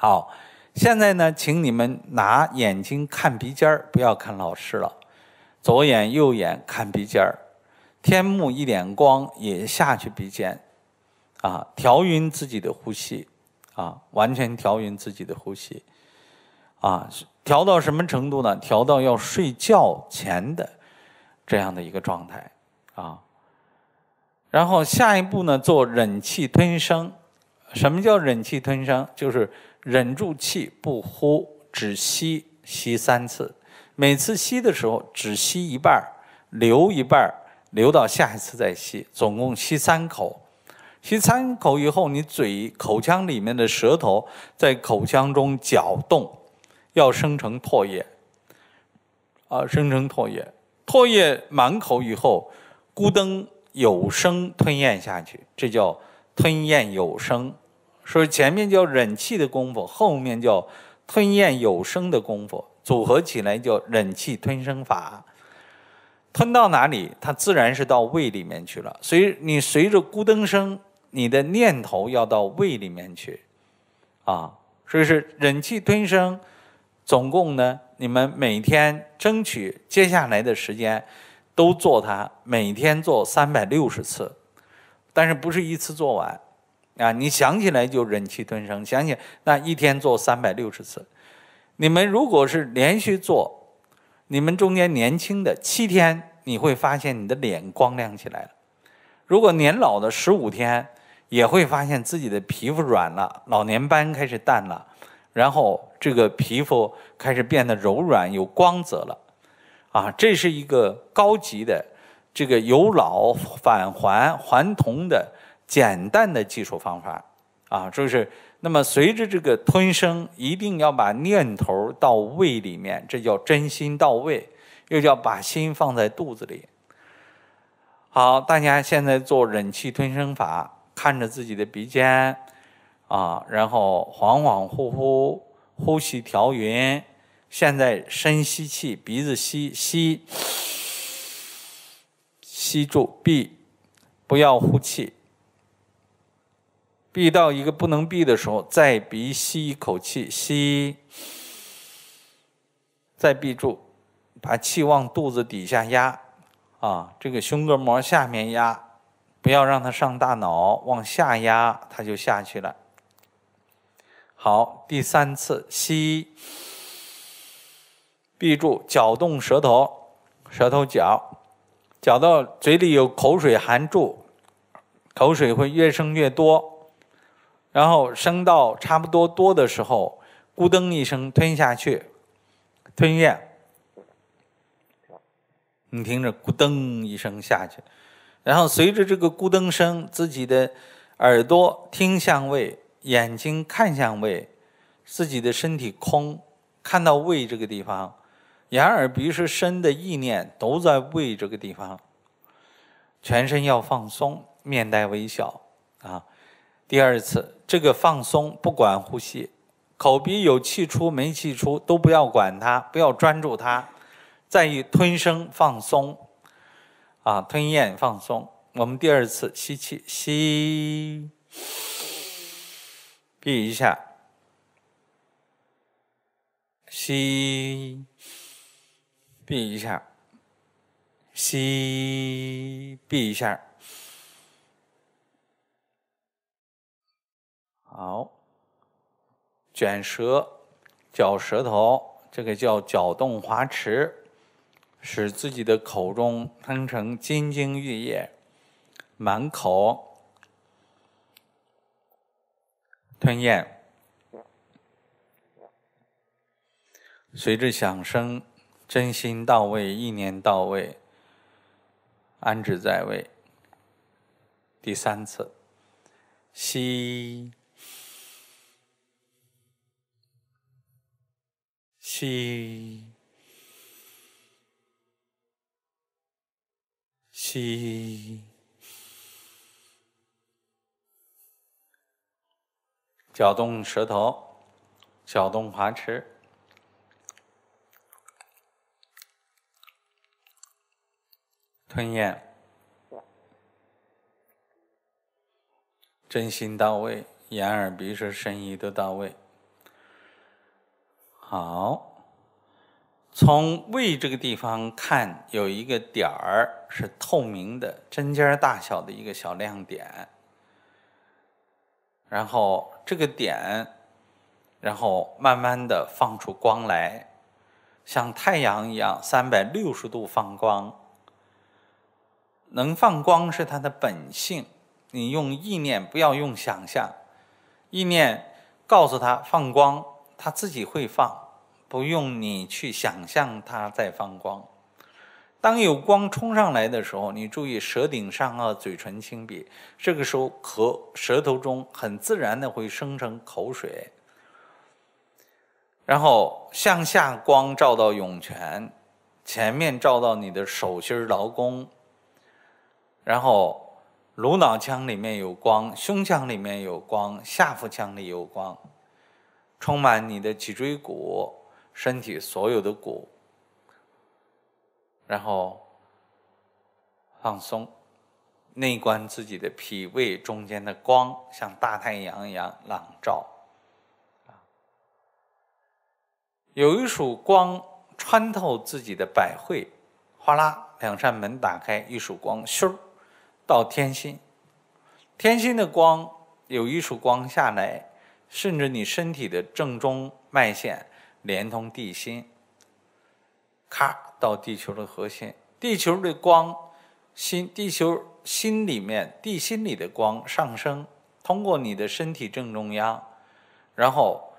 好，现在呢，请你们拿眼睛看鼻尖儿，不要看老师了。左眼、右眼看鼻尖儿，天目一点光也下去鼻尖，啊，调匀自己的呼吸，啊，完全调匀自己的呼吸，啊，调到什么程度呢？调到要睡觉前的这样的一个状态，啊。然后下一步呢，做忍气吞声。什么叫忍气吞声？就是。忍住气不呼，只吸，吸三次，每次吸的时候只吸一半留一半留到下一次再吸，总共吸三口。吸三口以后，你嘴口腔里面的舌头在口腔中搅动，要生成唾液。啊，生成唾液，唾液满口以后，咕噔有声吞咽下去，这叫吞咽有声。所以前面叫忍气的功夫，后面叫吞咽有声的功夫，组合起来叫忍气吞声法。吞到哪里，它自然是到胃里面去了。随你随着咕噔声，你的念头要到胃里面去啊。所以是忍气吞声。总共呢，你们每天争取接下来的时间都做它，每天做三百六十次，但是不是一次做完。啊，你想起来就忍气吞声，想想那一天做三百六十次，你们如果是连续做，你们中间年轻的七天，你会发现你的脸光亮起来了；如果年老的十五天，也会发现自己的皮肤软了，老年斑开始淡了，然后这个皮肤开始变得柔软有光泽了。啊，这是一个高级的，这个由老返还还童的。简单的技术方法，啊，就是那么随着这个吞声，一定要把念头到胃里面，这叫真心到位，又叫把心放在肚子里。好，大家现在做忍气吞声法，看着自己的鼻尖，啊，然后恍恍惚惚呼吸调匀。现在深吸气，鼻子吸吸吸住，闭，不要呼气。闭到一个不能闭的时候，再鼻吸一口气，吸，再闭住，把气往肚子底下压，啊，这个胸膈膜下面压，不要让它上大脑，往下压它就下去了。好，第三次吸，闭住，搅动舌头，舌头搅，搅到嘴里有口水含住，口水会越生越多。然后升到差不多多的时候，咕噔一声吞下去，吞咽。你听着，咕噔一声下去。然后随着这个咕噔声，自己的耳朵听相位，眼睛看向位，自己的身体空，看到胃这个地方，眼耳鼻舌身的意念都在胃这个地方。全身要放松，面带微笑啊。第二次，这个放松，不管呼吸，口鼻有气出没气出都不要管它，不要专注它，在于吞声放松，啊，吞咽放松。我们第二次吸气，吸，闭一下，吸，闭一下，吸，闭一下。好，卷舌，绞舌头，这个叫搅动滑池，使自己的口中喷成金晶玉液，满口吞咽，随着响声，真心到位，意念到位，安置在位。第三次，吸。吸，吸，搅动舌头，搅动滑齿，吞咽，真心到位，眼、耳、鼻、舌、身、意都到位，好。从胃这个地方看，有一个点儿是透明的，针尖大小的一个小亮点。然后这个点，然后慢慢的放出光来，像太阳一样，三百六十度放光。能放光是它的本性，你用意念，不要用想象，意念告诉他放光，他自己会放。不用你去想象它在放光。当有光冲上来的时候，你注意舌顶上颚、嘴唇轻闭，这个时候，舌舌头中很自然的会生成口水，然后向下光照到涌泉，前面照到你的手心劳宫，然后颅脑腔里面有光，胸腔里面有光，下腹腔里有光，充满你的脊椎骨。身体所有的骨，然后放松，内观自己的脾胃中间的光，像大太阳一样朗照，有一束光穿透自己的百会，哗啦，两扇门打开，一束光咻到天心，天心的光有一束光下来，顺着你身体的正中脉线。连通地心，咔到地球的核心，地球的光心，地球心里面，地心里的光上升，通过你的身体正中央，然后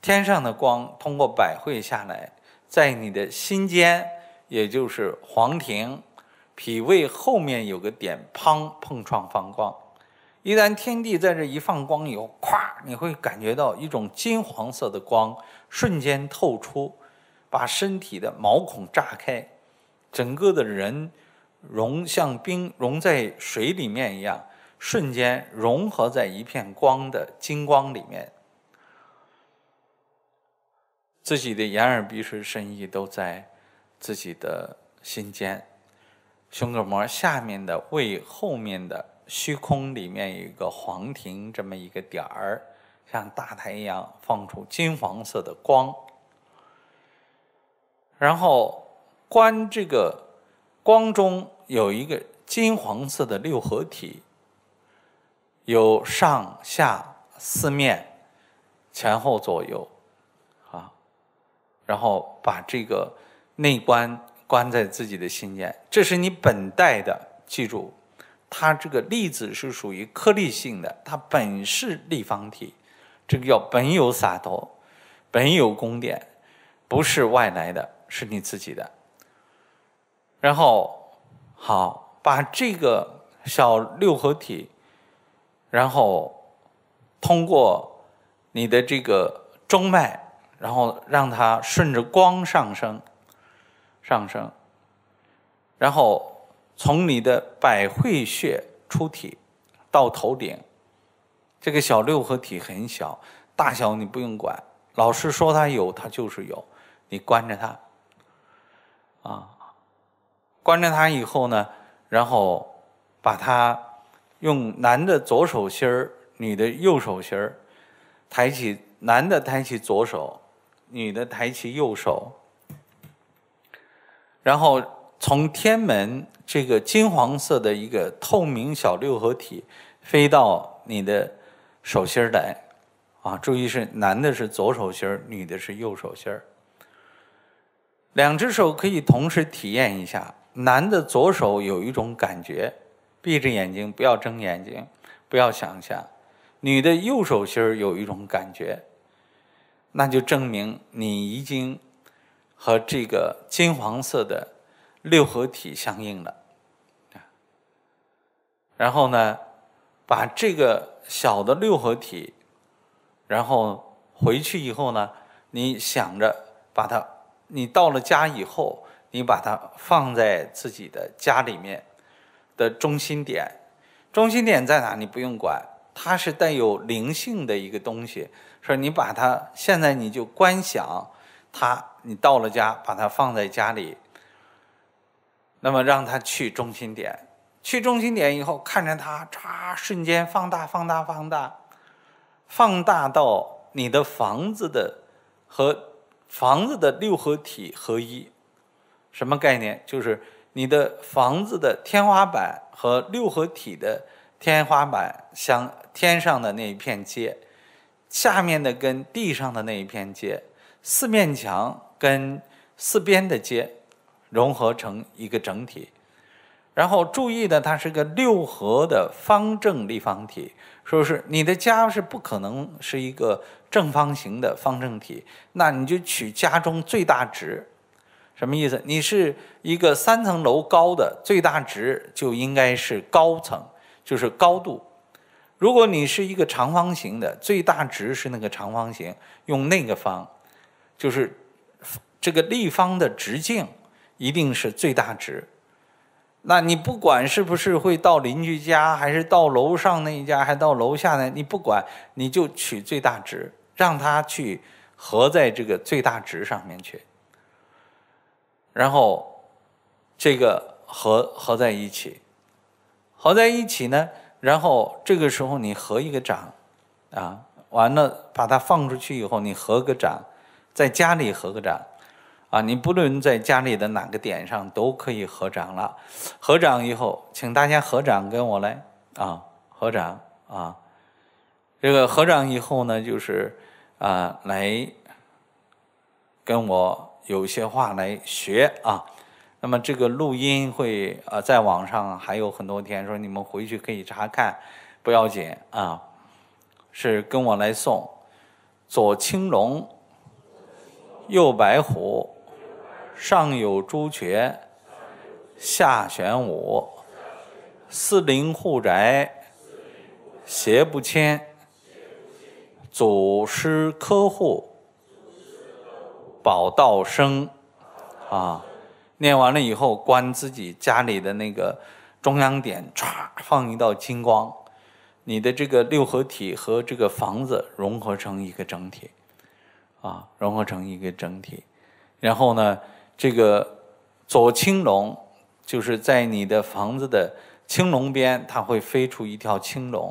天上的光通过百会下来，在你的心间，也就是黄庭、脾胃后面有个点，砰，碰撞放光。一旦天地在这一放光以后，咵，你会感觉到一种金黄色的光瞬间透出，把身体的毛孔炸开，整个的人融像冰融在水里面一样，瞬间融合在一片光的金光里面，自己的眼耳鼻舌身意都在自己的心间，胸膈膜下面的胃后面的。虚空里面有一个黄庭，这么一个点儿，像大太阳放出金黄色的光，然后观这个光中有一个金黄色的六合体，有上下四面、前后左右啊，然后把这个内观关在自己的心间，这是你本带的，记住。它这个粒子是属于颗粒性的，它本是立方体，这个叫本有洒脱，本有宫殿，不是外来的是你自己的。然后好把这个小六合体，然后通过你的这个中脉，然后让它顺着光上升，上升，然后。从你的百会穴出体，到头顶，这个小六合体很小，大小你不用管。老师说它有，它就是有，你关着它，啊，关着它以后呢，然后把它用男的左手心儿，的右手心儿，抬起，男的抬起左手，女的抬起右手，然后。从天门这个金黄色的一个透明小六合体飞到你的手心儿来啊！注意是男的是左手心儿，女的是右手心儿。两只手可以同时体验一下：男的左手有一种感觉，闭着眼睛不要睁眼睛，不要想象；女的右手心儿有一种感觉，那就证明你已经和这个金黄色的。六合体相应的，然后呢，把这个小的六合体，然后回去以后呢，你想着把它，你到了家以后，你把它放在自己的家里面的中心点，中心点在哪你不用管，它是带有灵性的一个东西。说你把它，现在你就观想它，你到了家把它放在家里。那么让它去中心点，去中心点以后，看着它唰瞬间放大，放大，放大，放大到你的房子的和房子的六合体合一。什么概念？就是你的房子的天花板和六合体的天花板相天上的那一片街，下面的跟地上的那一片街，四面墙跟四边的街融合成一个整体，然后注意的，它是个六合的方正立方体。说是你的家是不可能是一个正方形的方正体，那你就取家中最大值，什么意思？你是一个三层楼高的最大值就应该是高层，就是高度。如果你是一个长方形的，最大值是那个长方形，用那个方，就是这个立方的直径。一定是最大值。那你不管是不是会到邻居家，还是到楼上那一家，还是到楼下呢？你不管，你就取最大值，让它去合在这个最大值上面去。然后这个合合在一起，合在一起呢，然后这个时候你合一个掌，啊，完了把它放出去以后，你合个掌，在家里合个掌。啊，你不论在家里的哪个点上都可以合掌了。合掌以后，请大家合掌，跟我来啊！合掌啊！这个合掌以后呢，就是啊，来跟我有些话来学啊。那么这个录音会啊，在网上还有很多天，说你们回去可以查看，不要紧啊。是跟我来送左青龙，右白虎。上有朱雀，下玄武，四邻户宅，邪不侵，祖师科护，宝道生，啊！念完了以后，观自己家里的那个中央点，歘，放一道金光，你的这个六合体和这个房子融合成一个整体，啊，融合成一个整体，然后呢？这个左青龙就是在你的房子的青龙边，它会飞出一条青龙；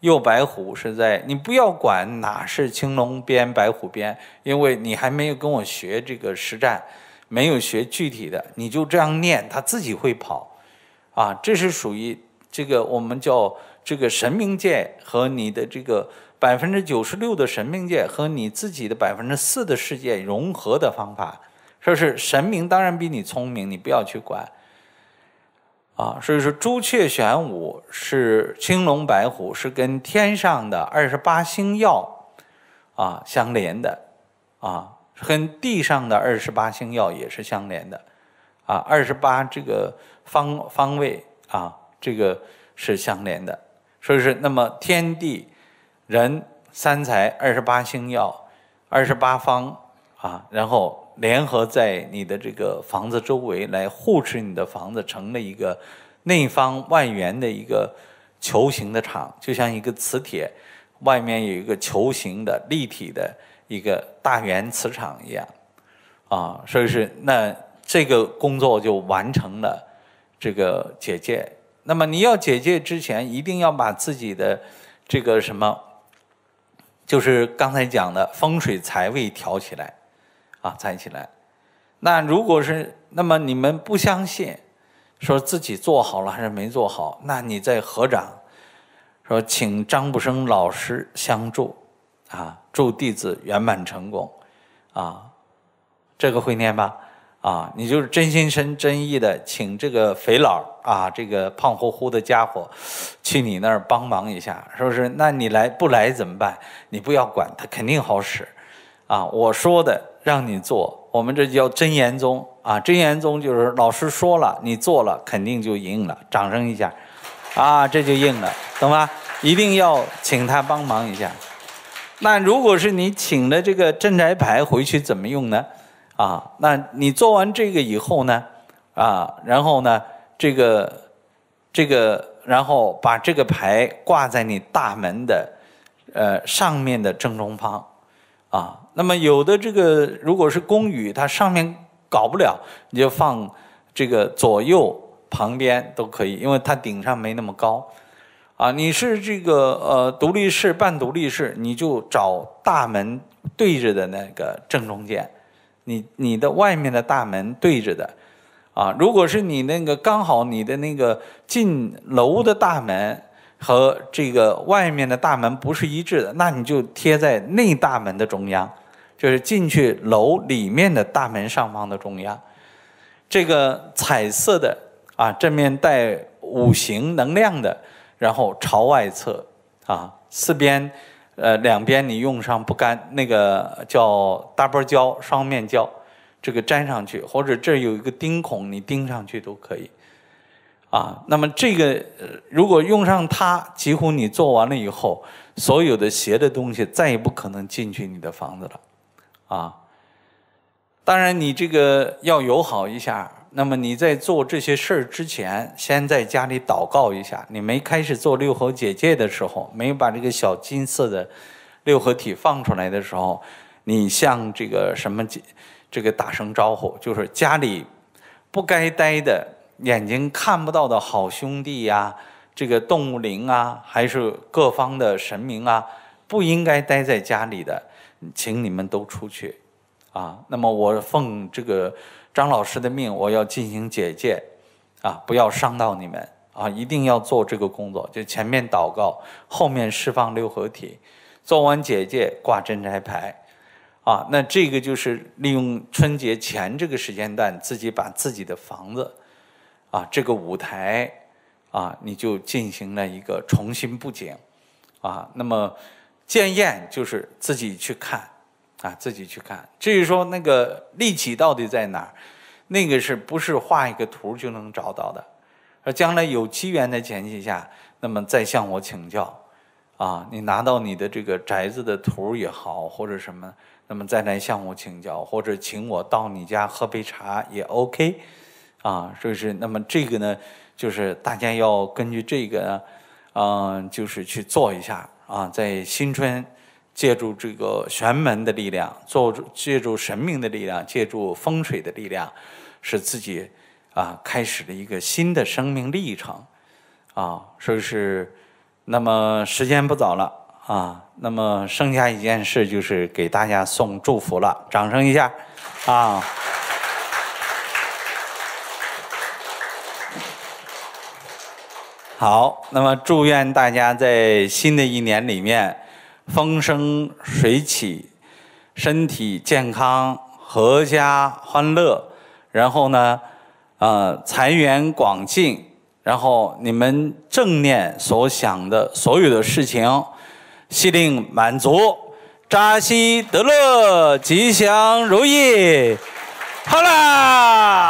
右白虎是在你不要管哪是青龙边、白虎边，因为你还没有跟我学这个实战，没有学具体的，你就这样念，它自己会跑。啊，这是属于这个我们叫这个神明界和你的这个百分之九十六的神明界和你自己的百分之四的世界融合的方法。说是神明当然比你聪明，你不要去管，啊，所以说朱雀玄武是青龙白虎是跟天上的二十八星耀啊相连的，啊，跟地上的二十八星耀也是相连的，啊，二十八这个方方位啊，这个是相连的，所以说那么天地人三才二十八星耀、二十八方啊，然后。联合在你的这个房子周围来护持你的房子，成了一个内方外圆的一个球形的场，就像一个磁铁，外面有一个球形的立体的一个大圆磁场一样啊。所以是那这个工作就完成了这个结界。那么你要结界之前，一定要把自己的这个什么，就是刚才讲的风水财位调起来。啊，再一起来。那如果是那么你们不相信，说自己做好了还是没做好？那你再合掌，说请张不生老师相助，啊，祝弟子圆满成功，啊，这个会念吧？啊，你就是真心真意的，请这个肥佬啊，这个胖乎乎的家伙，去你那儿帮忙一下，是不是？那你来不来怎么办？你不要管他，肯定好使，啊，我说的。让你做，我们这叫真言宗啊！真言宗就是老师说了，你做了肯定就应了，掌声一下，啊，这就应了，懂吗？一定要请他帮忙一下。那如果是你请了这个镇宅牌回去怎么用呢？啊，那你做完这个以后呢，啊，然后呢，这个，这个，然后把这个牌挂在你大门的，呃，上面的正中方，啊。那么有的这个如果是公寓，它上面搞不了，你就放这个左右旁边都可以，因为它顶上没那么高，啊，你是这个呃独立式、半独立式，你就找大门对着的那个正中间，你你的外面的大门对着的，啊，如果是你那个刚好你的那个进楼的大门和这个外面的大门不是一致的，那你就贴在内大门的中央。就是进去楼里面的大门上方的中央，这个彩色的啊，正面带五行能量的，然后朝外侧啊，四边呃两边你用上不干那个叫 l 波胶双面胶，这个粘上去，或者这有一个钉孔你钉上去都可以啊。那么这个如果用上它，几乎你做完了以后，所有的邪的东西再也不可能进去你的房子了。啊，当然你这个要友好一下。那么你在做这些事儿之前，先在家里祷告一下。你没开始做六合结界的时候，没把这个小金色的六合体放出来的时候，你向这个什么这个打声招呼，就是家里不该待的眼睛看不到的好兄弟呀，这个动物灵啊，还是各方的神明啊，不应该待在家里的。请你们都出去，啊，那么我奉这个张老师的命，我要进行解戒，啊，不要伤到你们，啊，一定要做这个工作，就前面祷告，后面释放六合体，做完解戒挂真宅牌，啊，那这个就是利用春节前这个时间段，自己把自己的房子，啊，这个舞台，啊，你就进行了一个重新布景，啊，那么。建验就是自己去看，啊，自己去看。至于说那个利己到底在哪儿，那个是不是画一个图就能找到的？而将来有机缘的前提下，那么再向我请教，啊，你拿到你的这个宅子的图也好，或者什么，那么再来向我请教，或者请我到你家喝杯茶也 OK，啊，以是那么这个呢，就是大家要根据这个，呢，嗯，就是去做一下。啊，在新春，借助这个玄门的力量，做借助神明的力量，借助风水的力量，使自己啊开始了一个新的生命历程。啊，说是那么时间不早了啊，那么剩下一件事就是给大家送祝福了，掌声一下，啊。好，那么祝愿大家在新的一年里面风生水起，身体健康，阖家欢乐，然后呢，呃，财源广进，然后你们正念所想的所有的事情悉令满足，扎西德勒，吉祥如意，好啦。